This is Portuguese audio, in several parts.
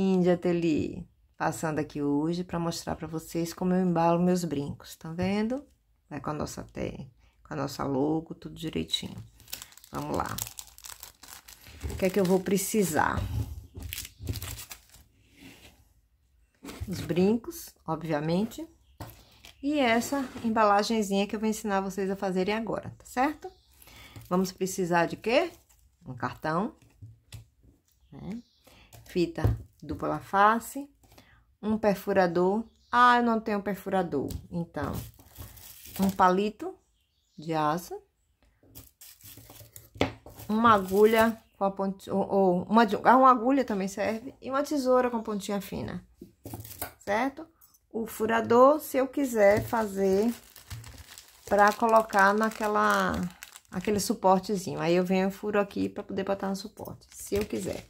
Índia Teli, passando aqui hoje para mostrar para vocês como eu embalo meus brincos, tá vendo? Vai com a nossa te, com a nossa logo, tudo direitinho. Vamos lá. O que é que eu vou precisar? Os brincos, obviamente. E essa embalagenzinha que eu vou ensinar vocês a fazerem agora, tá certo? Vamos precisar de quê? Um cartão, né? Fita dupla face, um perfurador. Ah, eu não tenho perfurador. Então, um palito de aço, uma agulha com a pontinha, ou, uma, ah, uma agulha também serve, e uma tesoura com pontinha fina, certo? O furador, se eu quiser fazer para colocar naquela aquele suportezinho. Aí eu venho e furo aqui para poder botar no suporte, se eu quiser.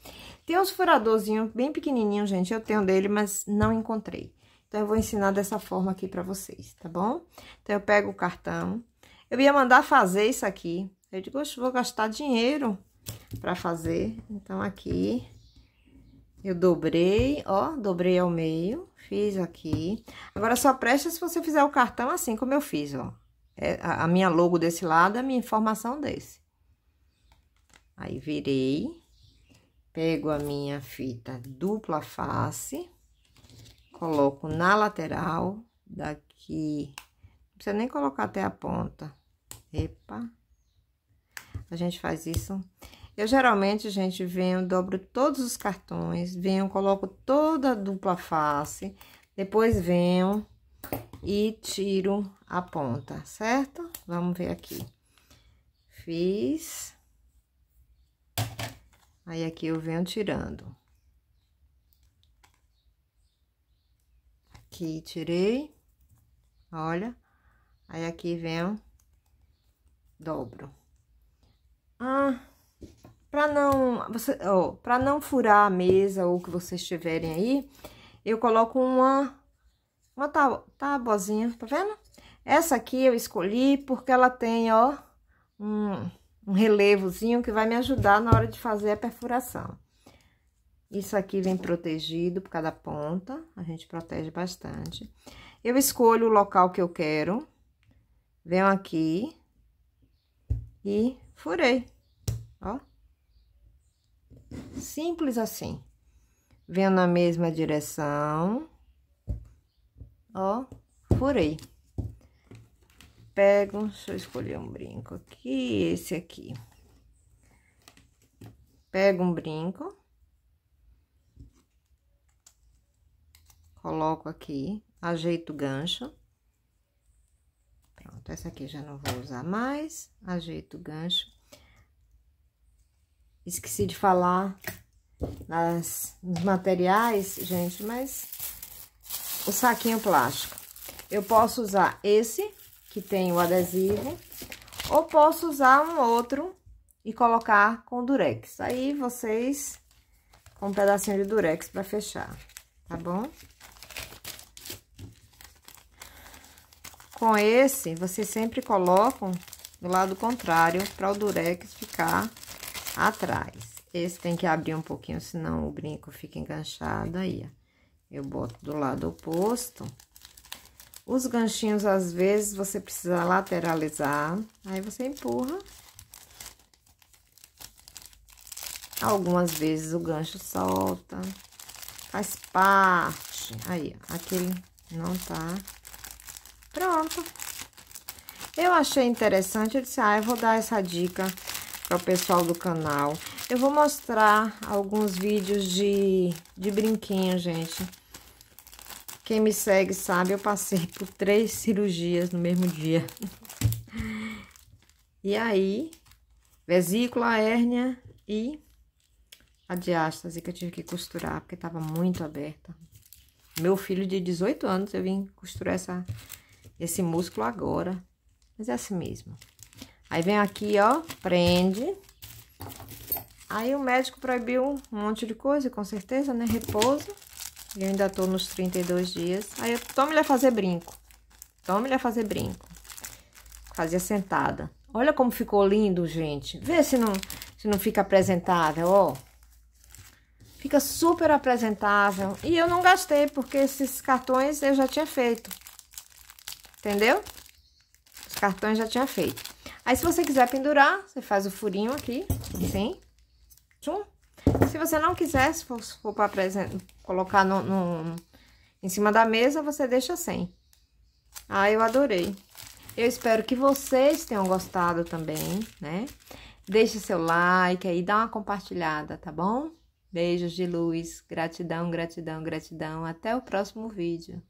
Tem uns furadorzinhos bem pequenininho, gente, eu tenho dele, mas não encontrei. Então, eu vou ensinar dessa forma aqui pra vocês, tá bom? Então, eu pego o cartão. Eu ia mandar fazer isso aqui. Eu digo, eu vou gastar dinheiro pra fazer. Então, aqui, eu dobrei, ó, dobrei ao meio, fiz aqui. Agora, só presta se você fizer o cartão assim como eu fiz, ó. É a minha logo desse lado, a minha informação desse. Aí, virei. Pego a minha fita dupla face, coloco na lateral, daqui, não precisa nem colocar até a ponta. Epa! A gente faz isso. Eu geralmente, gente, venho, dobro todos os cartões, venho, coloco toda a dupla face, depois venho e tiro a ponta, certo? Vamos ver aqui. Fiz Aí, aqui eu venho tirando. Aqui, tirei. Olha. Aí, aqui venho, dobro. Ah, pra não, você, ó, pra não furar a mesa ou o que vocês tiverem aí, eu coloco uma, uma tabuazinha, tá, tá vendo? Essa aqui eu escolhi porque ela tem, ó, um, um relevozinho que vai me ajudar na hora de fazer a perfuração. Isso aqui vem protegido por cada ponta, a gente protege bastante. Eu escolho o local que eu quero, venho aqui e furei, ó. Simples assim. Venho na mesma direção, ó, furei pego, deixa eu escolher um brinco aqui, esse aqui. Pego um brinco. Coloco aqui, ajeito o gancho. Pronto, essa aqui já não vou usar mais, ajeito o gancho. Esqueci de falar nas, nos materiais, gente, mas o saquinho plástico. Eu posso usar esse que tem o adesivo, ou posso usar um outro e colocar com durex. Aí, vocês, com um pedacinho de durex para fechar, tá bom? Com esse, vocês sempre colocam do lado contrário para o durex ficar atrás. Esse tem que abrir um pouquinho, senão o brinco fica enganchado aí, ó. Eu boto do lado oposto. Os ganchinhos, às vezes, você precisa lateralizar. Aí, você empurra. Algumas vezes, o gancho solta. Faz parte. Aí, aquele não tá. Pronto. Eu achei interessante. Eu disse, ah, eu vou dar essa dica para o pessoal do canal. Eu vou mostrar alguns vídeos de, de brinquinho, gente. Quem me segue sabe, eu passei por três cirurgias no mesmo dia. e aí, vesícula, hérnia e a diástase que eu tive que costurar, porque estava muito aberta. Meu filho de 18 anos, eu vim costurar essa, esse músculo agora. Mas é assim mesmo. Aí vem aqui, ó, prende. Aí o médico proibiu um monte de coisa, com certeza, né? Repouso. E eu ainda tô nos 32 dias. Aí eu, ele a fazer brinco. tome a fazer brinco. Fazia sentada. Olha como ficou lindo, gente. Vê se não, se não fica apresentável, ó. Fica super apresentável. E eu não gastei, porque esses cartões eu já tinha feito. Entendeu? Os cartões já tinha feito. Aí, se você quiser pendurar, você faz o furinho aqui, assim. Tchum. Se você não quiser, se for, for para colocar no, no, em cima da mesa, você deixa sem. Ah, eu adorei. Eu espero que vocês tenham gostado também, né? Deixe seu like aí, dá uma compartilhada, tá bom? Beijos de luz, gratidão, gratidão, gratidão. Até o próximo vídeo.